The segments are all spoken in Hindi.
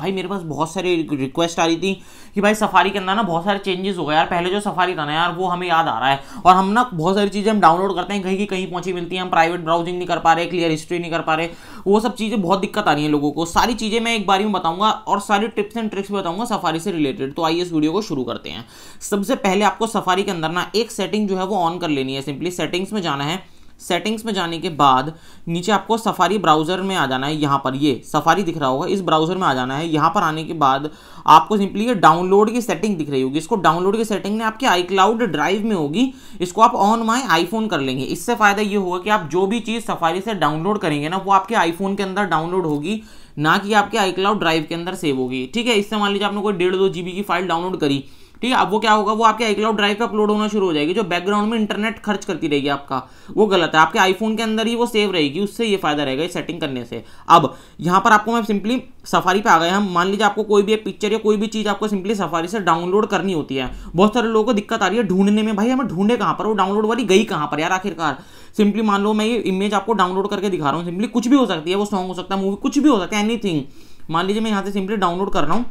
भाई मेरे पास बहुत सारी रिक्वेस्ट आ रही थी कि भाई सफारी के अंदर ना बहुत सारे चेंजेस हो गए यार पहले जो सफारी था ना यार वो हमें याद आ रहा है और हम ना बहुत सारी चीज़ें हम डाउनलोड करते हैं कहीं की कहीं पहुंची मिलती हैं हम प्राइवेट ब्राउजिंग नहीं कर पा रहे क्लियर हिस्ट्री नहीं कर पा रहे वो सब चीज़ें बहुत दिक्कत आ रही है लोगों को सारी चीज़ें मैं एक बार में बताऊंगा और सारी टिप्स एंड ट्रिक्स भी बताऊंगा सफारी से रिलेटेड तो आइए इस वीडियो को शुरू करते हैं सबसे पहले आपको सफारी के अंदर ना एक सेटिंग जो है वो ऑन कर लेनी है सिंपली सेटिंग्स में जाना है सेटिंग्स में जाने के बाद नीचे आपको सफारी ब्राउज़र में आ जाना है यहाँ पर ये सफारी दिख रहा होगा इस ब्राउज़र में आ जाना है यहाँ पर आने के बाद आपको सिंपली ये डाउनलोड की सेटिंग दिख रही होगी इसको डाउनलोड की सेटिंग ने आपके आई क्लाउड ड्राइव में होगी इसको आप ऑन माई आईफोन कर लेंगे इससे फ़ायदा ये होगा कि आप जो भी चीज़ सफारी से डाउनलोड करेंगे ना वो आपके आईफोन के अंदर डाउनलोड होगी ना कि आपके आई क्लाउड ड्राइव के अंदर सेव होगी ठीक है इससे मान लीजिए आपने कोई डेढ़ दो जी की फाइल डाउनलोड करी ठीक है अब वो क्या होगा वो आपके आईक्लाउड ड्राइव पे अपलोड होना शुरू हो जाएगी जो बैकग्राउंड में इंटरनेट खर्च करती रहेगी आपका वो गलत है आपके आईफोन के अंदर ही वो सेव रहेगी उससे ये फायदा रहेगा ये सेटिंग करने से अब यहाँ पर आपको मैं सिंपली सफारी पे आ गए हम मान लीजिए आपको कोई भी पिक्चर या कोई भी चीज़ आपको सिंपली सफारी से डाउनलोड करनी होती है बहुत सारे लोगों को दिक्कत आ रही है ढूंढने में भाई हमें ढूंढे कहाँ पर वो डाउनलोड वाली गई कहाँ पर यार आखिरकार सिंपली मान लो मैं ये इमेज आपको डाउनलोड करके दिखा रहा हूँ सिंपली कुछ भी हो सकती है वो सॉन्ग हो सकता है मूवी कुछ भी हो सकता है एनीथिंग मान लीजिए मैं यहाँ से सिंपली डाउनलोड कर रहा हूँ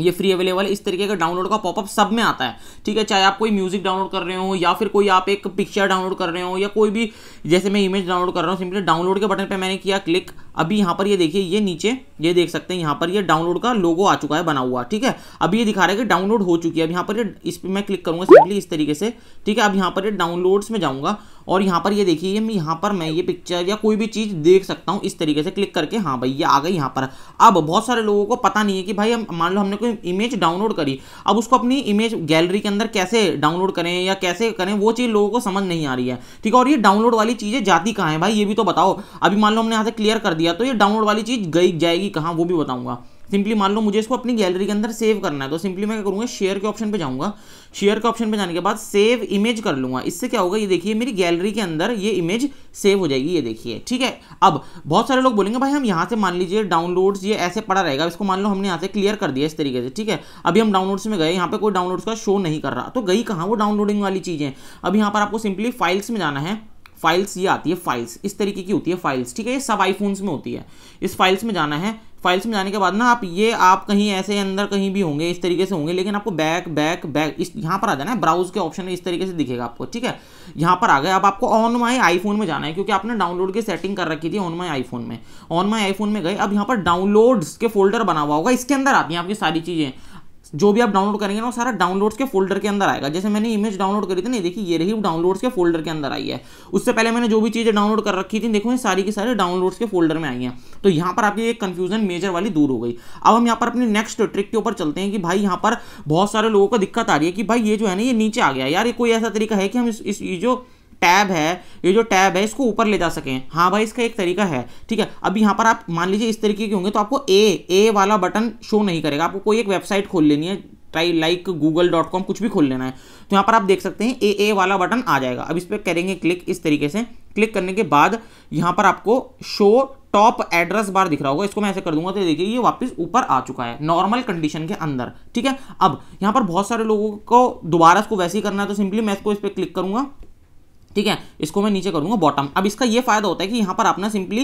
ये फ्री अवेलेबल है इस तरीके का डाउनलोड का पॉपअप सब में आता है ठीक है चाहे आप कोई म्यूजिक डाउनलोड कर रहे हो या फिर कोई आप एक पिक्चर डाउनलोड कर रहे हो या कोई भी जैसे मैं इमेज डाउनलोड कर रहा हूँ सिंपली डाउनलोड के बटन पर मैंने किया क्लिक अभी यहाँ पर ये देखिए ये नीचे ये देख सकते हैं यहाँ पर ये डाउनलोड का लोगो आ चुका है बना हुआ ठीक है अब ये दिखा रहा है कि डाउनलोड हो चुकी है अब यहाँ पर ये इस पर मैं क्लिक करूँगा सिंपली इस तरीके से ठीक है अब यहाँ पर ये डाउनलोड्स में जाऊँगा और यहाँ पर ये देखिए ये यहाँ पर मैं ये पिक्चर या कोई भी चीज़ देख सकता हूँ इस तरीके से क्लिक करके हाँ भाई ये आ गई यहाँ पर अब बहुत सारे लोगों को पता नहीं है कि भाई हम मान लो हमने कोई इमेज डाउनलोड करी अब उसको अपनी इमेज गैलरी के अंदर कैसे डाउनलोड करें या कैसे करें वो चीज़ लोगों को समझ नहीं आ रही है ठीक है और ये डाउनलोड वाली चीज़ें जाती कहाँ है भाई ये भी तो बताओ अभी मान लो हमने यहाँ से क्लियर कर दिया तो ये डाउनलोड वाली चीज़ गई जाएगी कहाँ वो भी बताऊंगा सिंपली मान लो मुझे इसको अपनी गैलरी के अंदर सेव करना है तो सिंपली मैं क्या करूँगा शेयर के ऑप्शन पे जाऊँगा शेयर के ऑप्शन पे जाने के बाद सेव इमेज कर लूँगा इससे क्या होगा ये देखिए मेरी गैलरी के अंदर ये इमेज सेव हो जाएगी ये देखिए ठीक है अब बहुत सारे लोग बोलेंगे भाई हम यहाँ से मान लीजिए डाउनलोड्स ये ऐसे पड़ा रहेगा इसको मान लो हमने यहाँ से क्लियर कर दिया इस तरीके से ठीक है अभी हम डाउनलोड्स में गए यहाँ पर कोई डाउनलोड्स का शो नहीं कर रहा तो गई कहाँ वो डाउनलोडिंग वाली चीज़ें अब यहाँ पर आपको सिंपली फाइल्स में जाना है फाइल्स ये आती है फाइल्स इस तरीके की होती है फाइल्स ठीक है ये सब आईफोन्स में होती है इस फाइल्स में जाना है फाइल्स में जाने के बाद ना आप ये आप कहीं ऐसे अंदर कहीं भी होंगे इस तरीके से होंगे लेकिन आपको बैक बैक बैक इस यहाँ पर आ जाना है ब्राउज के ऑप्शन इस तरीके से दिखेगा आपको ठीक है यहाँ पर आ गए अब आपको ऑन माई आईफोन में जाना है क्योंकि आपने डाउनलोड की सेटिंग कर रखी थी ऑन माई आईफोन में ऑन माई आईफोन में गए अब यहाँ पर डाउनलोड्स के फोल्डर बना हुआ होगा इसके अंदर आती हैं आपकी सारी चीज़ें जो भी आप डाउनलोड करेंगे ना वो सारा डाउनलोड्स के फोल्डर के अंदर आएगा जैसे मैंने इमेज डाउनलोड करी थी नहीं देखिए ये रही डाउनलोड्स के फोल्डर के अंदर आई है उससे पहले मैंने जो भी चीज़ें डाउनलोड कर रखी थी देखो ये सारी की सारी डाउनलोड्स के फोल्डर में आई हैं तो यहाँ पर आपकी एक कन्फ्यूजन मेजर वाली दूर हो गई अब हम यहाँ पर अपनी नेक्स्ट ट्रिक के ऊपर चलते हैं कि भाई यहाँ पर बहुत सारे लोगों को दिक्कत आ रही है कि भाई ये जो है ना ये नीचे आ गया यार ये कोई ऐसा तरीका है कि हम इस, इस जो टैब है ये जो टैब है इसको ऊपर ले जा सकें हाँ भाई इसका एक तरीका है ठीक है अब यहाँ पर आप मान लीजिए इस तरीके के होंगे तो आपको ए ए वाला बटन शो नहीं करेगा आपको कोई एक वेबसाइट खोल लेनी है try like Google dot com कुछ भी खोल लेना है तो यहाँ पर आप देख सकते हैं ए ए वाला बटन आ जाएगा अब इस पर करेंगे क्लिक इस तरीके से क्लिक करने के बाद यहाँ पर आपको शो टॉप एड्रेस बार दिख रहा होगा इसको मैं ऐसे कर दूंगा तो देखिए ये वापस ऊपर आ चुका है नॉर्मल कंडीशन के अंदर ठीक है अब यहाँ पर बहुत सारे लोगों को दोबारा इसको वैसे ही करना है तो सिंपली मैं इसको इस पर क्लिक करूंगा ठीक है इसको मैं नीचे करूंगा बॉटम अब इसका ये फायदा होता है कि यहाँ पर आपने सिंपली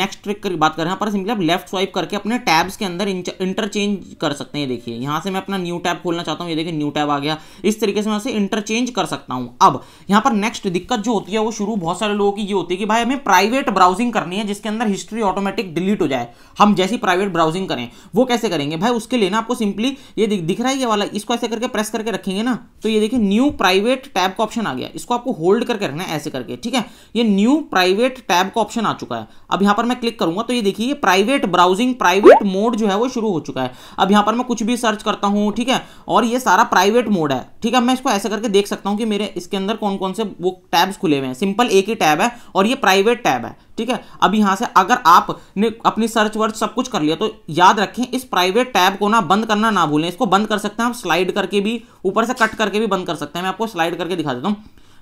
नेक्स्ट ट्रिक की बात करें यहाँ पर सिंपली आप लेफ्ट स्वाइप करके अपने टैब्स के अंदर इंटरचेंज कर सकते हैं देखिए यहाँ से मैं अपना न्यू टैब खोलना चाहता हूँ ये देखिए न्यू टैब आ गया इस तरीके से मैं उसे इंटरचेंज कर सकता हूँ अब यहाँ पर नेक्स्ट दिक्कत जो होती है वो शुरू बहुत सारे लोगों की ये होती है कि भाई हमें प्राइवेट ब्राउजिंग करनी है जिसके अंदर हिस्ट्री ऑटोमेटिक डिलीट हो जाए हम जैसी प्राइवेट ब्राउजिंग करें वो कैसे करेंगे भाई उसके लिए ना आपको सिंपली ये दिख रहा है ये वाला इसको ऐसे करके प्रेस करके रखेंगे ना तो ये देखिए न्यू प्राइवेट टैब का ऑप्शन आ गया इसको आपको होल्ड करके रखना है ऐसे करके ठीक है ये न्यू प्राइवेट टैब का ऑप्शन आ चुका है अब यहां पर मैं क्लिक करूंगा तो ये देखिए ये प्राइवेट ब्राउजिंग प्राइवेट मोड जो है वो शुरू हो चुका है अब यहां पर मैं कुछ भी सर्च करता हूं ठीक है और ये सारा प्राइवेट मोड है ठीक है मैं इसको ऐसे करके देख सकता हूं कि मेरे इसके अंदर कौन कौन से वो टैब्स खुले हुए हैं सिंपल एक ही टैब है और ये प्राइवेट टैब है ठीक है अब यहां से अगर आपने अपनी सर्च वर्च सब कुछ कर लिया तो याद रखें इस प्राइवेट टैब को ना बंद करना ना भूलें इसको बंद कर सकते हैं आप स्लाइड करके भी ऊपर से कट करके भी बंद कर सकते हैं मैं आपको स्लाइड करके दिखा देता हूं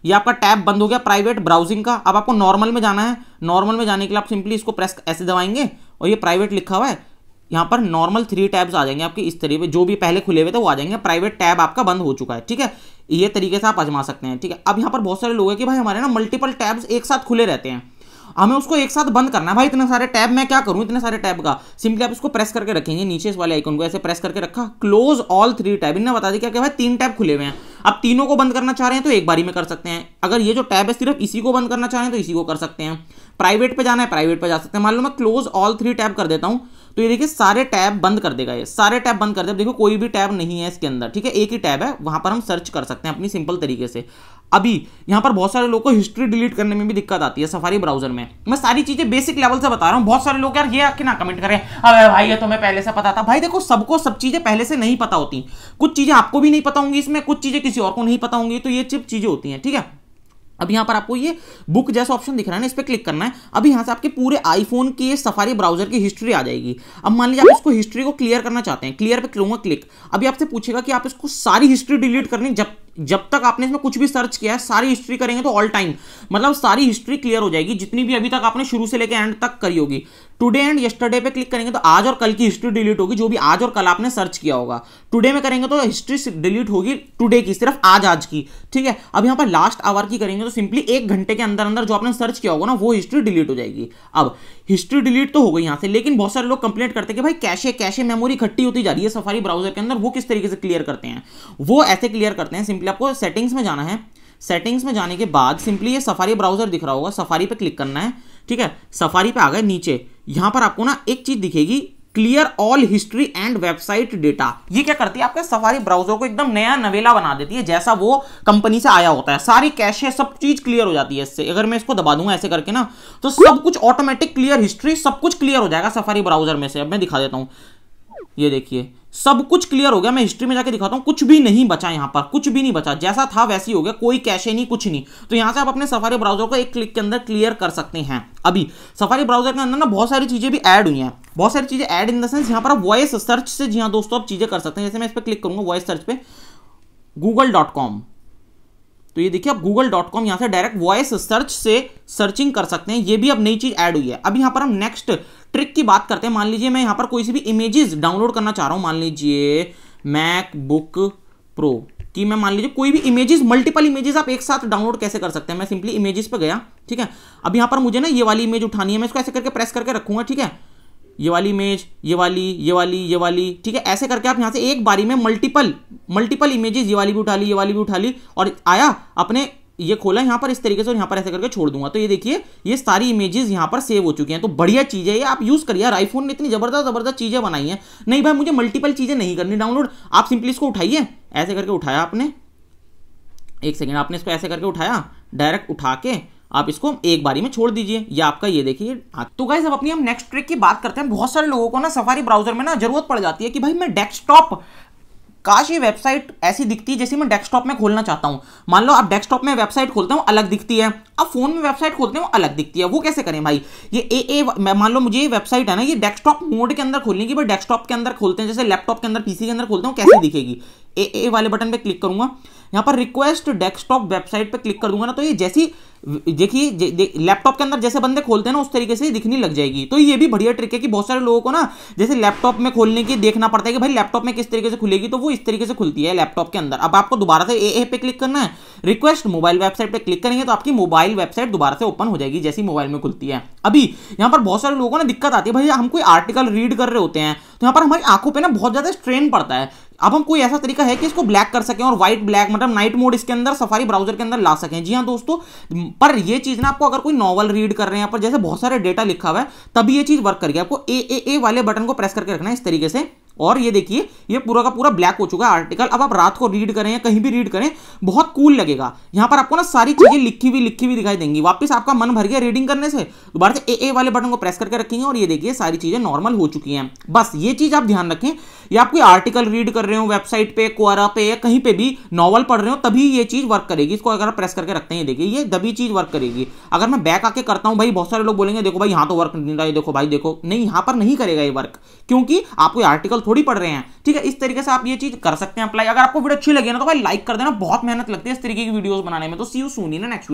ये आपका टैब बंद हो गया प्राइवेट ब्राउजिंग का अब आपको नॉर्मल में जाना है नॉर्मल में जाने के लिए आप सिंपली इसको प्रेस ऐसे दबाएंगे और ये प्राइवेट लिखा हुआ है यहाँ पर नॉर्मल थ्री टैब्स आ जाएंगे आपके इस तरीके जो भी पहले खुले हुए थे वो आ जाएंगे प्राइवेट टैब आपका बंद हो चुका है ठीक है ये तरीके से आप आजमा सकते हैं ठीक है अब यहाँ पर बहुत सारे लोग हैं कि भाई हमारे ना मल्टीपल टैब्स एक साथ खुले रहते हैं हमें उसको एक साथ बंद करना है भाई इतने सारे टैब मैं क्या करूं इतने सारे टैब का सिंपली आप इसको प्रेस करके रखेंगे नीचे इस वाले आइकन को ऐसे प्रेस करके रखा क्लोज ऑल थ्री टैब इन्हें बता दी क्या भाई तीन टैब खुले हुए हैं आप तीनों को बंद करना चाह रहे हैं तो एक बारी में कर सकते हैं अगर ये जो टैब है सिर्फ इसी को बंद करना चाह रहे हैं तो इसी को कर सकते हैं प्राइवेट पे जाना है प्राइवेट पे जा सकते हैं मान लो मैं क्लोज ऑल थ्री टैब कर देता हूं तो ये देखिए सारे टैब बंद कर देगा ये सारे टैब बंद कर देगा देखो कोई भी टैब नहीं है इसके अंदर ठीक है एक ही टैब है वहां पर हम सर्च कर सकते हैं अपनी सिंपल तरीके से अभी यहाँ पर बहुत सारे लोगों को हिस्ट्री डिलीट करने में भी दिक्कत आती है सफारी ब्राउजर में मैं सारी चीजें बेसिक लेवल से बता रहा हूँ बहुत सारे लोग यार ये आके ना कमेंट करें अरे भाई ये तो मैं पहले से पता था भाई देखो सबको सब चीजें पहले से नहीं पता होती कुछ चीजें आपको भी नहीं पता होंगी इसमें कुछ चीजें किसी और को नहीं पता होंगी तो ये चिप चीजें होती हैं ठीक है अब यहां पर आपको ये बुक जैसा ऑप्शन दिख रहा है ना इस पर क्लिक करना है अब यहां से आपके पूरे आईफोन की ये सफारी ब्राउजर की हिस्ट्री आ जाएगी अब मान लीजिए आप इसको हिस्ट्री को क्लियर करना चाहते हैं क्लियर पे करूंगा क्लिक अभी आपसे पूछेगा कि आप इसको सारी हिस्ट्री डिलीट करनी जब जब तक आपने इसमें कुछ भी सर्च किया है सारी हिस्ट्री करेंगे तो ऑल टाइम मतलब सारी हिस्ट्री क्लियर हो जाएगी जितनी भी अभी तक आपने शुरू से लेकर एंड तक करी होगी टुडे एंड येस्टरडे पे क्लिक करेंगे तो आज और कल की हिस्ट्री डिलीट होगी जो भी आज और कल आपने सर्च किया होगा टुडे में करेंगे तो हिस्ट्री डिलीट होगी टुडे की सिर्फ आज आज की ठीक है अब यहाँ पर लास्ट आवर की करेंगे तो सिंपली एक घंटे के अंदर अंदर जो आपने सर्च किया होगा ना वो हिस्ट्री डिलीट हो जाएगी अब हिस्ट्री डिलीट तो हो गई यहाँ से लेकिन बहुत सारे लोग कंप्लेट करते हैं कि भाई कैशे कैशे मेमोरी इकट्ठी होती जा रही है सफारी ब्राउजर के अंदर वो किस तरीके से क्लियर करते हैं वो ऐसे क्लियर करते हैं सिंपली आपको सेटिंग्स में जाना है सेटिंग्स में जाने के बाद सिंपली ये सफारी ब्राउजर दिख रहा होगा सफारी पे क्लिक करना है ठीक है सफारी पे आ गए नीचे यहां पर आपको ना एक चीज दिखेगी clear all history and website data ये क्या करती है आपके सफारी ब्राउजर को एकदम नया नवेला बना देती है जैसा वो कंपनी से आया होता है सारी कैशे सब चीज क्लियर हो जाती है इससे अगर मैं इसको दबा दूंगा ऐसे करके ना तो सब कुछ ऑटोमेटिक क्लियर हिस्ट्री सब कुछ क्लियर हो जाएगा सफारी ब्राउजर में से अब मैं दिखा देता हूं ये देखिए सब कुछ क्लियर हो गया मैं हिस्ट्री में जाकर दिखाता हूँ कुछ भी नहीं बचा यहां पर कुछ भी नहीं बचा जैसा था वैसी हो गया कोई कैशे नहीं कुछ नहीं तो यहां से आप अपने सफारी ब्राउजर को एक क्लिक के अंदर क्लियर कर सकते हैं अभी सफारी ब्राउजर के अंदर ना बहुत सारी चीज़ें भी ऐड हुई हैं बहुत सारी चीज़ें ऐड इन द सेंस यहाँ पर आप वॉइस सर्च से जी हाँ दोस्तों आप चीज़ें कर सकते हैं जैसे मैं इस पर क्लिक करूंगा वॉइस सर्च पे गूगल तो ये देखिए आप गूगल डॉट कॉम यहां से डायरेक्ट वॉइस सर्च से सर्चिंग कर सकते हैं ये भी अब नई चीज़ ऐड हुई है अब यहां पर हम नेक्स्ट ट्रिक की बात करते हैं मान लीजिए मैं यहां पर कोई सी भी इमेजेस डाउनलोड करना चाह रहा हूँ मान लीजिए मैक बुक प्रो कि मैं मान लीजिए कोई भी इमेजेस मल्टीपल इमेजेस आप एक साथ डाउनलोड कैसे कर सकते हैं मैं सिंपली इमेजेस पे गया ठीक है अब यहां पर मुझे ना ये वाली इमेज उठानी है मैं इसको ऐसे करके प्रेस करके रखूंगा ठीक है ये वाली इमेज ये वाली ये वाली ये वाली ठीक है ऐसे करके आप यहां से एक बारी में मल्टीपल मल्टीपल इमेजेस ये वाली भी उठा ली ये वाली भी उठा ली और आया अपने ये खोला यहां पर इस तरीके से और यहां पर ऐसे करके छोड़ दूंगा तो ये देखिए ये सारी इमेजेस यहां पर सेव हो चुकी हैं तो बढ़िया चीज़ है ये आप यूज़ करिए आईफोन ने इतनी ज़बरदस्त ज़बरदस्त चीज़ें बनाई हैं नहीं भाई मुझे मल्टीपल चीज़ें नहीं करनी डाउनलोड आप सिंपली इसको उठाइए ऐसे करके उठाया आपने एक सेकेंड आपने इसको ऐसे करके उठाया डायरेक्ट उठा के आप इसको एक बारी में छोड़ दीजिए या आपका ये देखिए तो गाइज अब अपनी हम नेक्स्ट ट्रिक की बात करते हैं बहुत सारे लोगों को ना सफारी ब्राउजर में ना जरूरत पड़ जाती है कि भाई मैं डेस्कटॉप काश ये वेबसाइट ऐसी दिखती है जैसे मैं डेस्कटॉप में खोलना चाहता हूँ मान लो आप डेस्कटॉप में वेबसाइट खोलते हो अलग दिखती है अब फोन में वेबसाइट खोलते हो अलग दिखती है वो कैसे करें भाई ये ए ए मान लो मुझे ये वेबसाइट है ना ये डेस्कटॉप मोड के अंदर खोलने की डेस्कटॉप के अंदर खोलते हैं जैसे लैपटॉप के अंदर पीसी के अंदर खोलते हो कैसे दिखेगी ए ए वाले बटन पर क्लिक करूंगा यहाँ पर रिक्वेस्ट डेस्कटॉप वेबसाइट पर क्लिक कर दूंगा ना तो ये जैसी देखिए लैपटॉप के अंदर जैसे बंदे खोलते हैं ना उस तरीके से दिखने लग जाएगी तो ये भी बढ़िया ट्रिक है कि बहुत सारे लोगों को ना जैसे लैपटॉप में खोलने की देखना पड़ता है कि भाई लैपटॉप में किस तरीके से खुलेगी तो वो इस तरीके से खुलती है लैपटॉप के अंदर अब आपको दोबारा से ए ए पे क्लिक करना है रिक्वेस्ट मोबाइल वेबसाइट पर क्लिक करेंगे तो आपकी मोबाइल वेबसाइट दोबारा से ओपन हो जाएगी जैसी मोबाइल में खुलती है अभी यहाँ पर बहुत सारे लोगों ने दिक्कत आती है भाई हम कोई आर्टिकल रीड कर रहे होते हैं तो यहाँ पर हमारी आंखों पर ना बहुत ज़्यादा स्ट्रेन पड़ता है अब हम कोई ऐसा तरीका है कि इसको ब्लैक कर सकें और व्हाइट ब्लैक मतलब नाइट मोड इसके अंदर सफारी ब्राउजर के अंदर ला सकें जी हाँ दोस्तों पर ये चीज ना आपको अगर कोई नॉवल रीड कर रहे हैं पर जैसे बहुत सारे डेटा लिखा हुआ है तभी ये चीज वर्क करके आपको ए ए ए वाले बटन को प्रेस करके रखना है इस तरीके से और ये देखिए ये पूरा का पूरा ब्लैक हो चुका है आर्टिकल अब आप रात को रीड करें या कहीं भी रीड करें बहुत कूल लगेगा यहाँ पर आपको ना सारी चीजें लिखी हुई लिखी हुई दिखाई देंगी वापस आपका मन भर गया रीडिंग करने से दोबारा से ए ए वाले बटन को प्रेस करके रखेंगे और ये देखिए सारी चीजें नॉर्मल हो चुकी हैं बस ये चीज आप ध्यान रखें या आप कोई आर्टिकल रीड कर रहे हो वेबसाइट पे कोरा पे या कहीं पे भी नॉवल पढ़ रहे हो तभी ये चीज वर्क करेगी इसको अगर आप प्रेस करके रखते हैं देखिए ये दबी चीज वर्क करेगी अगर मैं बैक आके करता हूँ भाई बहुत सारे लोग बोलेंगे देखो भाई यहाँ तो वर्क नहीं रहा है देखो भाई देखो नहीं यहाँ पर नहीं करेगा ये वर्क क्योंकि आपको आर्टिकल थोड़ी पढ़ रहे हैं ठीक है इस तरीके से आप ये चीज कर सकते हैं अप्लाई अगर आपको वीडियो अच्छी लगी ना तो भाई लाइक कर देना बहुत मेहनत लगती है इस तरीके की वीडियो बनाने में तो सी यू सुनी ना नेक्स्ट